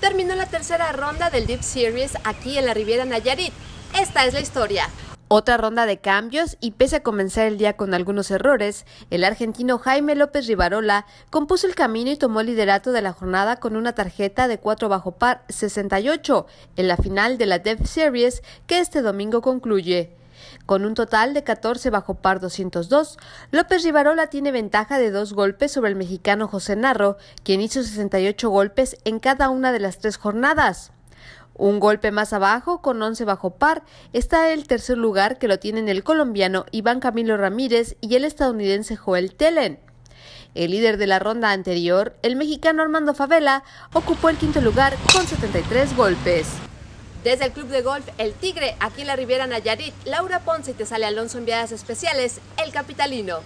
terminó la tercera ronda del Deep Series aquí en la Riviera Nayarit. Esta es la historia. Otra ronda de cambios y pese a comenzar el día con algunos errores, el argentino Jaime López Rivarola compuso el camino y tomó el liderato de la jornada con una tarjeta de 4 bajo par 68 en la final de la Dev Series que este domingo concluye. Con un total de 14 bajo par 202, López Rivarola tiene ventaja de dos golpes sobre el mexicano José Narro, quien hizo 68 golpes en cada una de las tres jornadas. Un golpe más abajo, con 11 bajo par, está el tercer lugar que lo tienen el colombiano Iván Camilo Ramírez y el estadounidense Joel Telen. El líder de la ronda anterior, el mexicano Armando Favela, ocupó el quinto lugar con 73 golpes. Desde el Club de Golf El Tigre, aquí en la Riviera Nayarit, Laura Ponce y te sale Alonso Enviadas Especiales, El Capitalino.